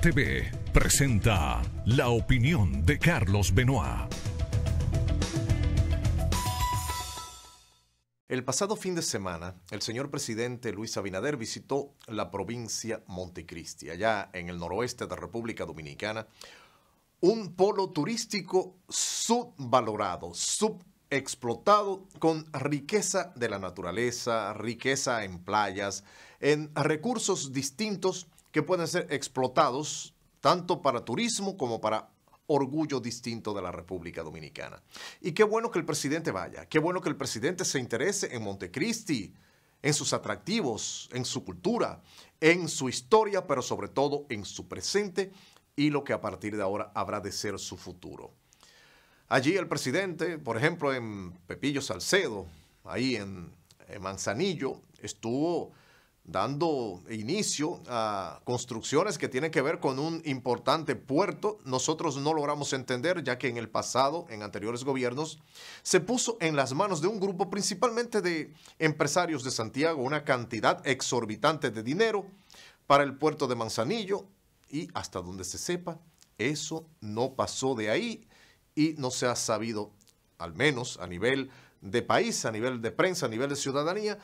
TV presenta la opinión de Carlos Benoit. El pasado fin de semana, el señor presidente Luis Abinader visitó la provincia Montecristi, allá en el noroeste de la República Dominicana, un polo turístico subvalorado, subexplotado con riqueza de la naturaleza, riqueza en playas, en recursos distintos que pueden ser explotados tanto para turismo como para orgullo distinto de la República Dominicana. Y qué bueno que el presidente vaya, qué bueno que el presidente se interese en Montecristi, en sus atractivos, en su cultura, en su historia, pero sobre todo en su presente y lo que a partir de ahora habrá de ser su futuro. Allí el presidente, por ejemplo, en Pepillo Salcedo, ahí en, Manzanillo, estuvo dando inicio a construcciones que tienen que ver con un importante puerto. Nosotros no logramos entender, ya que en el pasado, en anteriores gobiernos, se puso en las manos de un grupo principalmente de empresarios de Santiago una cantidad exorbitante de dinero para el puerto de Manzanillo y hasta donde se sepa, eso no pasó de ahí y no se ha sabido, al menos a nivel de país, a nivel de prensa, a nivel de ciudadanía,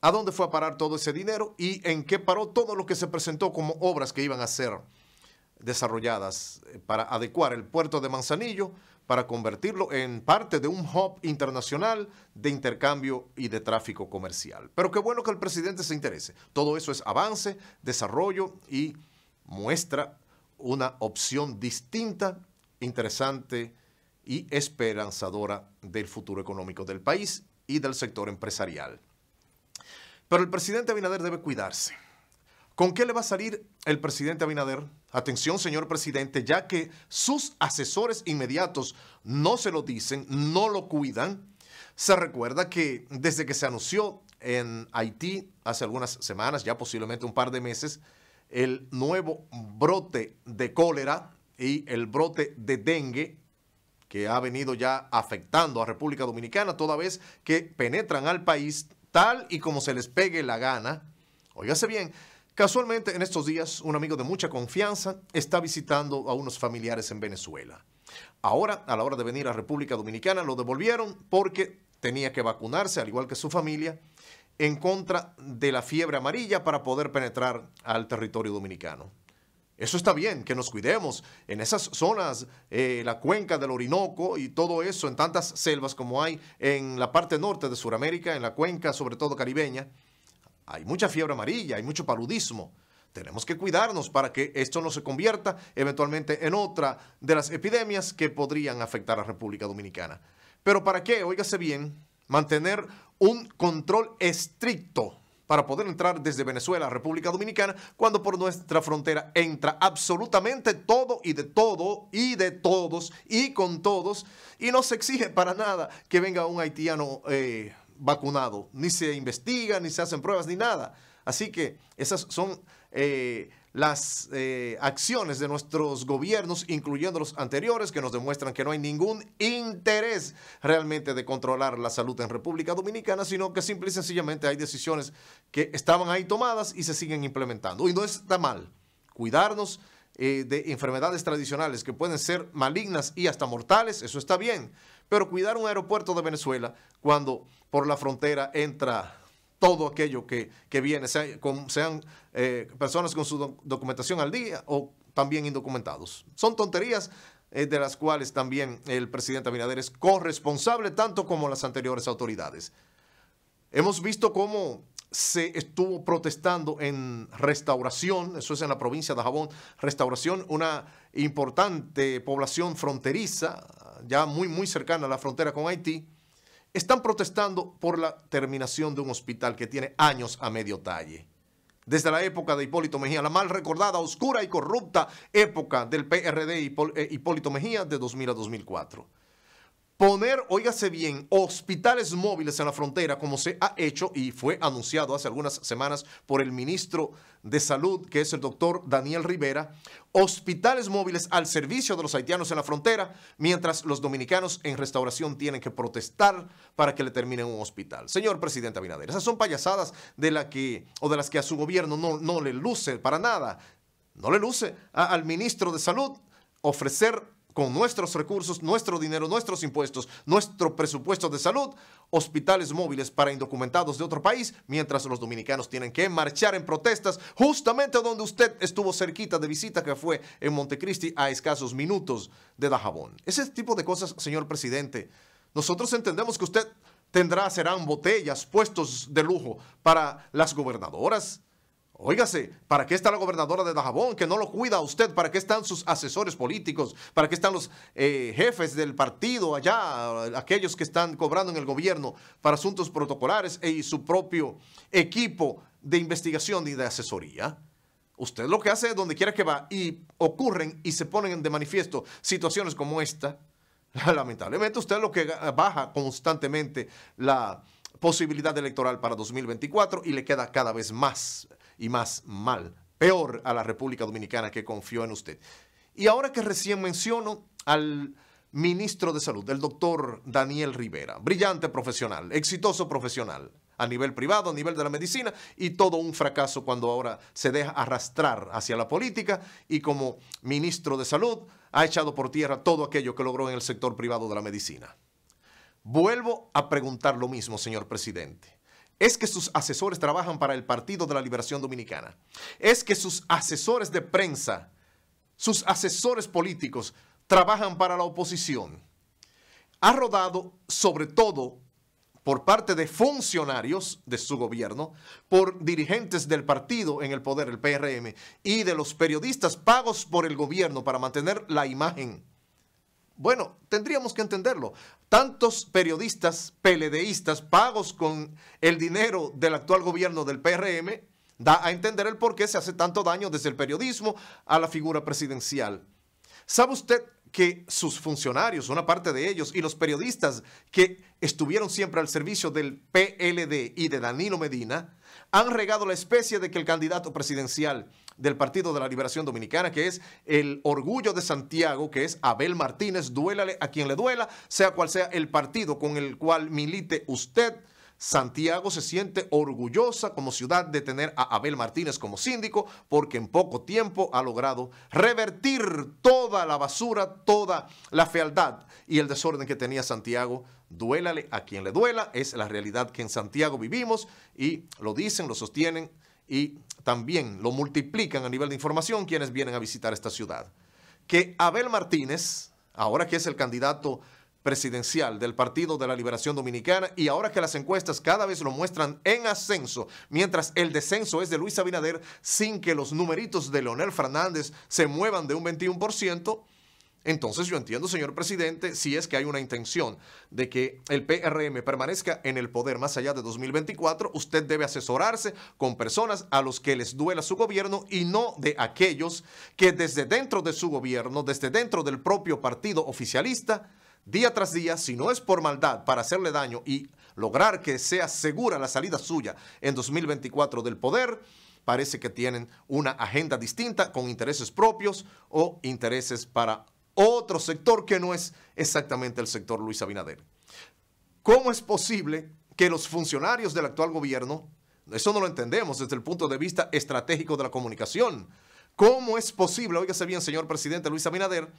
a dónde fue a parar todo ese dinero y en qué paró todo lo que se presentó como obras que iban a ser desarrolladas eh, para adecuar el puerto de Manzanillo, para convertirlo en parte de un hub internacional de intercambio y de tráfico comercial. Pero qué bueno que el presidente se interese. Todo eso es avance, desarrollo y muestra una opción distinta, interesante y esperanzadora del futuro económico del país y del sector empresarial. Pero el presidente Abinader debe cuidarse. ¿Con qué le va a salir el presidente Abinader? Atención, señor presidente, ya que sus asesores inmediatos no se lo dicen, no lo cuidan. Se recuerda que desde que se anunció en Haití hace algunas semanas, ya posiblemente un par de meses, el nuevo brote de cólera y el brote de dengue que ha venido ya afectando a República Dominicana, toda vez que penetran al país tal y como se les pegue la gana. Óigase bien, casualmente en estos días un amigo de mucha confianza está visitando a unos familiares en Venezuela. Ahora, a la hora de venir a República Dominicana, lo devolvieron porque tenía que vacunarse, al igual que su familia, en contra de la fiebre amarilla para poder penetrar al territorio dominicano. Eso está bien, que nos cuidemos en esas zonas, eh, la cuenca del Orinoco y todo eso, en tantas selvas como hay en la parte norte de Sudamérica, en la cuenca sobre todo caribeña, hay mucha fiebre amarilla, hay mucho paludismo. Tenemos que cuidarnos para que esto no se convierta eventualmente en otra de las epidemias que podrían afectar a República Dominicana. Pero ¿para qué? Óigase bien, mantener un control estricto para poder entrar desde Venezuela a República Dominicana, cuando por nuestra frontera entra absolutamente todo y de todo y de todos y con todos, y no se exige para nada que venga un haitiano eh, vacunado, ni se investiga, ni se hacen pruebas, ni nada. Así que esas son eh, las eh, acciones de nuestros gobiernos, incluyendo los anteriores, que nos demuestran que no hay ningún interés realmente de controlar la salud en República Dominicana, sino que simple y sencillamente hay decisiones que estaban ahí tomadas y se siguen implementando. Y no está mal cuidarnos eh, de enfermedades tradicionales que pueden ser malignas y hasta mortales, eso está bien, pero cuidar un aeropuerto de Venezuela cuando por la frontera entra todo aquello que, viene, sean eh, personas con su documentación al día o también indocumentados. Son tonterías eh, de las cuales también el presidente Abinader es corresponsable, tanto como las anteriores autoridades. Hemos visto cómo se estuvo protestando en Restauración, eso es en la provincia de Jabón, Restauración, una importante población fronteriza, ya muy, muy cercana a la frontera con Haití, están protestando por la terminación de un hospital que tiene años a medio talle. Desde la época de Hipólito Mejía, la mal recordada, oscura y corrupta época del PRD eh, Hipólito Mejía de 2000 a 2004. Poner, óigase bien, hospitales móviles en la frontera, como se ha hecho y fue anunciado hace algunas semanas por el ministro de Salud, que es el doctor Daniel Rivera, hospitales móviles al servicio de los haitianos en la frontera, mientras los dominicanos en restauración tienen que protestar para que le terminen un hospital. Señor presidente Abinader, esas son payasadas de, la que, o de las que a su gobierno no, no le luce para nada. No le luce ¿ah? al ministro de Salud ofrecer con nuestros recursos, nuestro dinero, nuestros impuestos, nuestro presupuesto de salud, hospitales móviles para indocumentados de otro país, mientras los dominicanos tienen que marchar en protestas justamente donde usted estuvo cerquita de visita, que fue en Montecristi, a escasos minutos de Dajabón. Ese tipo de cosas, señor presidente, nosotros entendemos que usted tendrá, serán botellas, puestos de lujo para las gobernadoras, Óigase, ¿para qué está la gobernadora de Dajabón? Que no lo cuida a usted. ¿Para qué están sus asesores políticos? ¿Para qué están los eh, jefes del partido allá? Aquellos que están cobrando en el gobierno para asuntos protocolares e, y su propio equipo de investigación y de asesoría. Usted lo que hace es donde quiera que va y ocurren y se ponen de manifiesto situaciones como esta. Lamentablemente usted lo que baja constantemente la posibilidad electoral para 2024 y le queda cada vez más y más mal, peor a la República Dominicana que confió en usted. Y ahora que recién menciono al ministro de Salud, el doctor Daniel Rivera, brillante profesional, exitoso profesional a nivel privado, a nivel de la medicina, y todo un fracaso cuando ahora se deja arrastrar hacia la política y como ministro de salud ha echado por tierra todo aquello que logró en el sector privado de la medicina. Vuelvo a preguntar lo mismo, señor presidente es que sus asesores trabajan para el Partido de la Liberación Dominicana, es que sus asesores de prensa, sus asesores políticos trabajan para la oposición. Ha rodado sobre todo por parte de funcionarios de su gobierno, por dirigentes del partido en el poder, el PRM, y de los periodistas pagos por el gobierno para mantener la imagen bueno, tendríamos que entenderlo. Tantos periodistas peledeístas pagos con el dinero del actual gobierno del PRM da a entender el por qué se hace tanto daño desde el periodismo a la figura presidencial. ¿Sabe usted que sus funcionarios, una parte de ellos, y los periodistas que estuvieron siempre al servicio del PLD y de Danilo Medina, han regado la especie de que el candidato presidencial del Partido de la Liberación Dominicana, que es el orgullo de Santiago, que es Abel Martínez, duélale a quien le duela, sea cual sea el partido con el cual milite usted, Santiago se siente orgullosa como ciudad de tener a Abel Martínez como síndico porque en poco tiempo ha logrado revertir toda la basura, toda la fealdad y el desorden que tenía Santiago. Duélale a quien le duela, es la realidad que en Santiago vivimos y lo dicen, lo sostienen y también lo multiplican a nivel de información quienes vienen a visitar esta ciudad. Que Abel Martínez, ahora que es el candidato presidencial del Partido de la Liberación Dominicana y ahora que las encuestas cada vez lo muestran en ascenso, mientras el descenso es de Luis Abinader sin que los numeritos de Leonel Fernández se muevan de un 21%, entonces yo entiendo, señor presidente, si es que hay una intención de que el PRM permanezca en el poder más allá de 2024, usted debe asesorarse con personas a los que les duela su gobierno y no de aquellos que desde dentro de su gobierno, desde dentro del propio partido oficialista, día tras día, si no es por maldad, para hacerle daño y lograr que sea segura la salida suya en 2024 del poder, parece que tienen una agenda distinta con intereses propios o intereses para otro sector que no es exactamente el sector Luis Abinader. ¿Cómo es posible que los funcionarios del actual gobierno, eso no lo entendemos desde el punto de vista estratégico de la comunicación, ¿Cómo es posible, óigase bien, señor presidente Luis Abinader,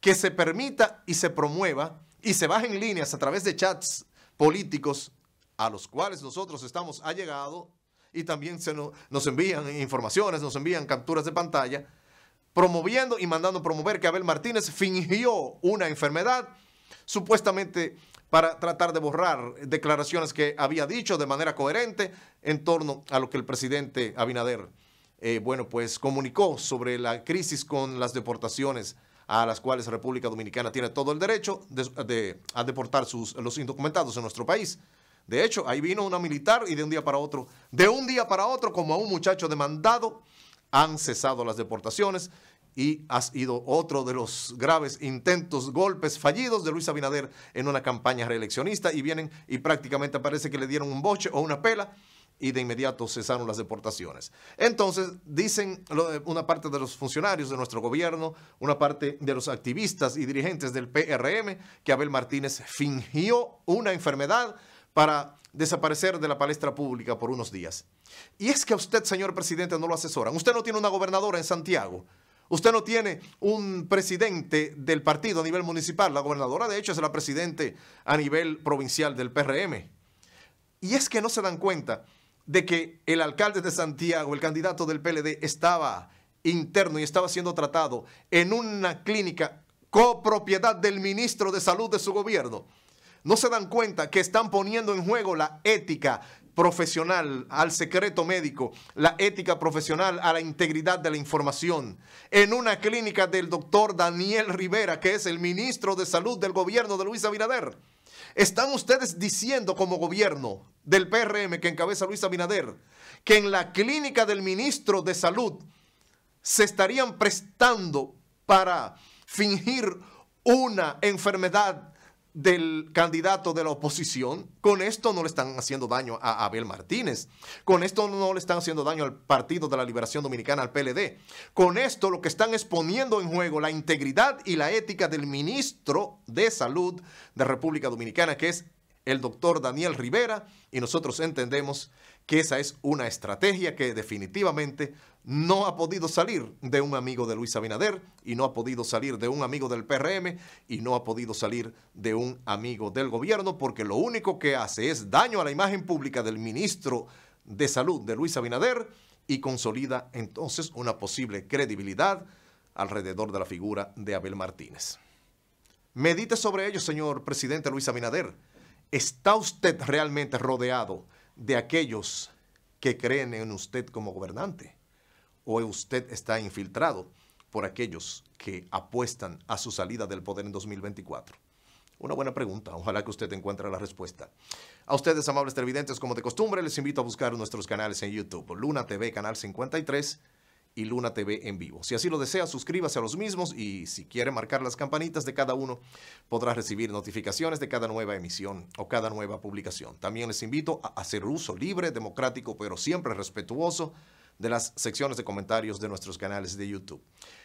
que se permita y se promueva y se en líneas a través de chats políticos a los cuales nosotros estamos allegados y también se nos, nos envían informaciones, nos envían capturas de pantalla, promoviendo y mandando promover que Abel Martínez fingió una enfermedad supuestamente para tratar de borrar declaraciones que había dicho de manera coherente en torno a lo que el presidente Abinader eh, bueno, pues comunicó sobre la crisis con las deportaciones a las cuales República Dominicana tiene todo el derecho de, a deportar sus, los indocumentados en nuestro país. De hecho, ahí vino una militar y de un día para otro, de un día para otro, como a un muchacho demandado, han cesado las deportaciones y ha sido otro de los graves intentos, golpes fallidos de Luis Abinader en una campaña reeleccionista y vienen y prácticamente parece que le dieron un boche o una pela y de inmediato cesaron las deportaciones. Entonces, dicen una parte de los funcionarios de nuestro gobierno, una parte de los activistas y dirigentes del PRM, que Abel Martínez fingió una enfermedad para desaparecer de la palestra pública por unos días. Y es que a usted, señor presidente, no lo asesoran. Usted no tiene una gobernadora en Santiago. Usted no tiene un presidente del partido a nivel municipal. La gobernadora, de hecho, es la presidente a nivel provincial del PRM. Y es que no se dan cuenta de que el alcalde de Santiago, el candidato del PLD, estaba interno y estaba siendo tratado en una clínica copropiedad del ministro de salud de su gobierno, no se dan cuenta que están poniendo en juego la ética profesional, al secreto médico, la ética profesional, a la integridad de la información. En una clínica del doctor Daniel Rivera, que es el ministro de salud del gobierno de Luis Abinader. Están ustedes diciendo como gobierno del PRM que encabeza Luis Abinader, que en la clínica del ministro de Salud se estarían prestando para fingir una enfermedad del candidato de la oposición, con esto no le están haciendo daño a Abel Martínez, con esto no le están haciendo daño al Partido de la Liberación Dominicana, al PLD, con esto lo que están es poniendo en juego la integridad y la ética del ministro de Salud de República Dominicana, que es el doctor Daniel Rivera y nosotros entendemos que esa es una estrategia que definitivamente no ha podido salir de un amigo de Luis Abinader y no ha podido salir de un amigo del PRM y no ha podido salir de un amigo del gobierno porque lo único que hace es daño a la imagen pública del ministro de Salud de Luis Abinader y consolida entonces una posible credibilidad alrededor de la figura de Abel Martínez. Medite sobre ello, señor presidente Luis Abinader. ¿Está usted realmente rodeado de aquellos que creen en usted como gobernante? ¿O usted está infiltrado por aquellos que apuestan a su salida del poder en 2024? Una buena pregunta. Ojalá que usted encuentre la respuesta. A ustedes, amables televidentes, como de costumbre, les invito a buscar nuestros canales en YouTube. Luna TV, Canal 53 y Luna TV en vivo. Si así lo desea, suscríbase a los mismos y si quiere marcar las campanitas de cada uno, podrá recibir notificaciones de cada nueva emisión o cada nueva publicación. También les invito a hacer uso libre, democrático, pero siempre respetuoso de las secciones de comentarios de nuestros canales de YouTube.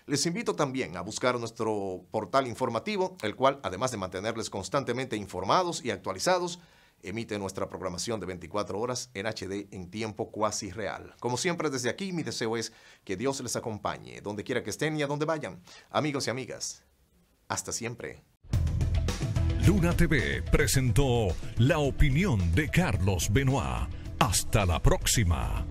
Les invito también a buscar nuestro portal informativo, el cual, además de mantenerles constantemente informados y actualizados, emite nuestra programación de 24 horas en HD en tiempo cuasi real. Como siempre desde aquí, mi deseo es que Dios les acompañe, donde quiera que estén y a donde vayan. Amigos y amigas, hasta siempre. Luna TV presentó la opinión de Carlos Benoit. Hasta la próxima.